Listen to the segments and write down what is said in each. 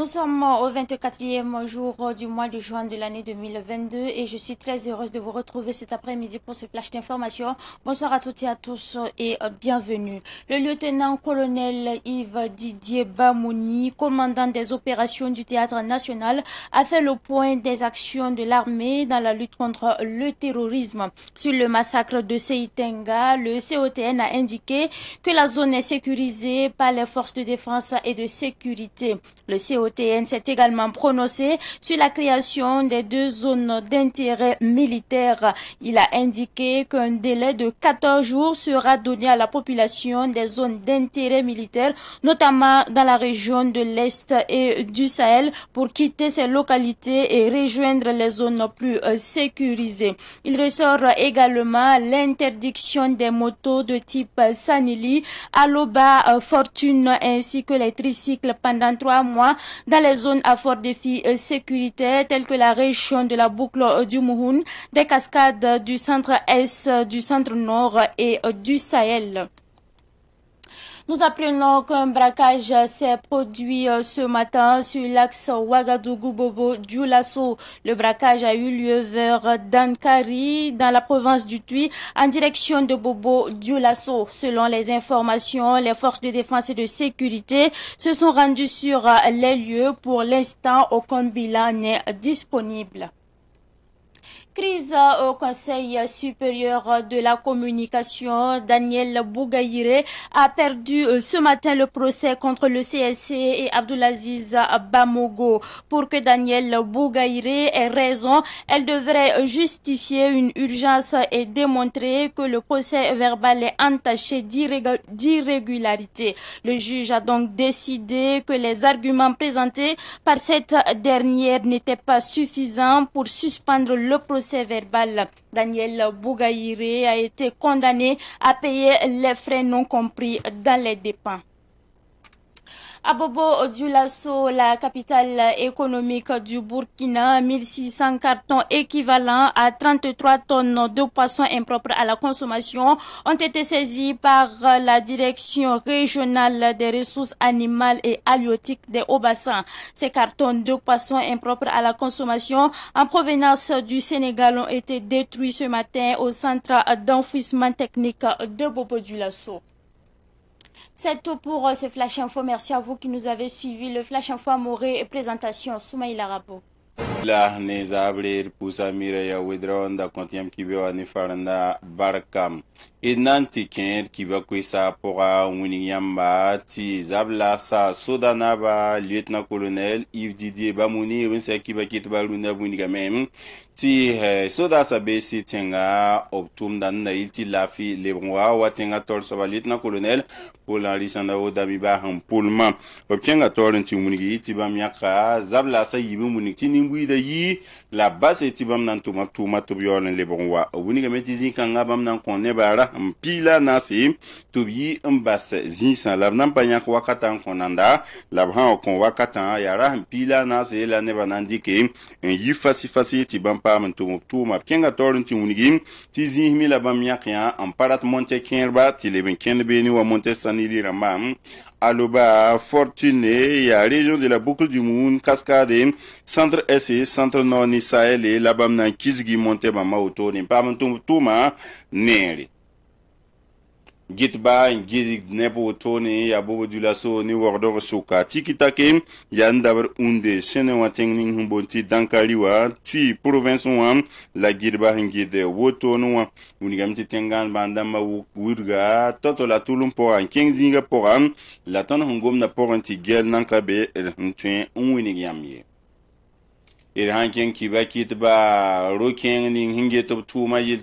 Nous sommes au 24e jour du mois de juin de l'année 2022 et je suis très heureuse de vous retrouver cet après-midi pour ce flash d'information. Bonsoir à toutes et à tous et euh, bienvenue. Le lieutenant-colonel Yves Didier Bamouni, commandant des opérations du théâtre national, a fait le point des actions de l'armée dans la lutte contre le terrorisme. Sur le massacre de Seitenga, le COTN a indiqué que la zone est sécurisée par les forces de défense et de sécurité. Le européenne s'est également prononcé sur la création des deux zones d'intérêt militaire. Il a indiqué qu'un délai de 14 jours sera donné à la population des zones d'intérêt militaire, notamment dans la région de l'Est et du Sahel, pour quitter ces localités et rejoindre les zones plus euh, sécurisées. Il ressort également l'interdiction des motos de type euh, Sanili, Aloba, euh, Fortune ainsi que les tricycles pendant trois mois dans les zones à fort défi euh, sécurité telles que la région de la boucle euh, du Mouhoun, des cascades du centre-est, euh, du centre-nord et du Sahel. Nous apprenons qu'un braquage s'est produit euh, ce matin sur l'axe Ouagadougou-Bobo-Dioulasso. Le braquage a eu lieu vers Dankari, dans la province du Tui, en direction de Bobo-Dioulasso. Selon les informations, les forces de défense et de sécurité se sont rendues sur euh, les lieux. Pour l'instant, aucun bilan n'est disponible. Crise au Conseil supérieur de la communication, Daniel Bougaïré a perdu euh, ce matin le procès contre le CSC et Abdulaziz Bamogo. Pour que Daniel Bougaïré ait raison, elle devrait justifier une urgence et démontrer que le procès verbal est entaché d'irrégularité. Le juge a donc décidé que les arguments présentés par cette dernière n'étaient pas suffisants pour suspendre le procès verbal. Daniel Bougaïré a été condamné à payer les frais non compris dans les dépens. À Bobo lasso, la capitale économique du Burkina, 1600 cartons équivalents à 33 tonnes de poissons impropres à la consommation ont été saisis par la direction régionale des ressources animales et halieutiques des Hauts-Bassins. Ces cartons de poissons impropres à la consommation en provenance du Sénégal ont été détruits ce matin au centre d'enfouissement technique de Bobo Dioulasso. C'est tout pour euh, ce Flash Info. Merci à vous qui nous avez suivis. Le Flash Info Amoré et présentation Soumaïla Rabo. E nan te ken kiva kwe sa apora ou mweni gyan ba Ti zab la sa soda na ba liyetna kolonel Yiv didi e ba mweni yon se kiva kit ba lounen mweni gyan men Ti eh, soda sa besi tenga Ob tum dan nan il ti la fi lebronwa Wa tenga tol soba liyetna kolonel Polanri chanda ou dami ba han polman Ob tenga tol en ti mweni gyan ti ba mweni akra Zab la sa yi be mweni ki nin mweni da yi La base ti baman nan touman touman toubyon lebronwa Ou mweni gyan men ti zin kan nga baman nan konye ba ra mpila nase tobi mbase zisa la b na konanda, labhan yãk wakatã yara mpila nase la ne na n dɩke fasi yi fasɩ-fasɩ tɩ bãmb paam n tʋm la monte kenba bat. leb n wa monte-sanili ramam Aloba, fortuné. ya région de la boucle du Moun, Cascade, centre S, centre nord, Nisaël, et la bamna Kizgi, Montebama, Auto, Nipamantum, Touma, Neri gitba ngiri nebo tone ya bobo dulaso ni wordor suka tikitake ya ndabar unde sene wateng humbonti dankaliwa tui province wa la gitba ngide wotonu wa unigamti tengan bandamba wurga toto la tulum poran. an poran. la ton hungom na poranti gel nankabe er ntwen unwini yamye d er sãn kẽng kiba kɩtba ro-kẽng ning sẽn get b tʋʋmã yel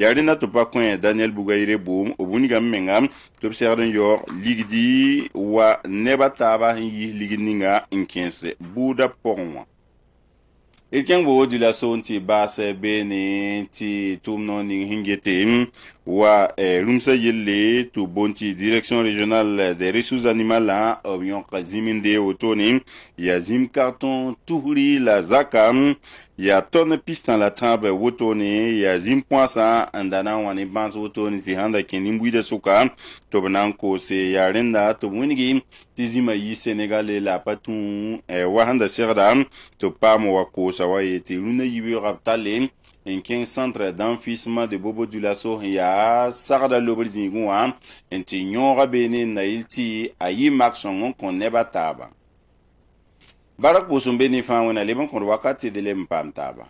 yaare na tɩ pa kõ daniel bugayire boom b wingame menga tɩ b segd n yaoog ligdi wa neba taaba n yis ligd ninga n kẽes buudã pʋgẽ wã d kẽng bo di la soon tɩ baasɛ beene tɩ tʋʋm noog ning sẽn gete wa eh, rumsa to bonti direction régionale des ressources animales hein, a obion kaziminde otoni ya zim carton la zakam ya ton pistan la table wotoni ya zim poinsa andana wani bans wotoni ti handa kenimbu de soka to banan se ya renda to winigi tizima yi senegal la patun eh, wahanda Serdam to pam wa ko sawaye ti runa yibi n kẽng sãntra dãmb fɩɩsmã de bobo dulaso n yaa sagda lobr zĩigẽ wã n tɩ yõoga bee ne n na yel tɩ a yɩ mak sõng n kõ nebã taaba bark pʋʋsum be ne fãa wẽna leb n kõd wakate de le n paam taaba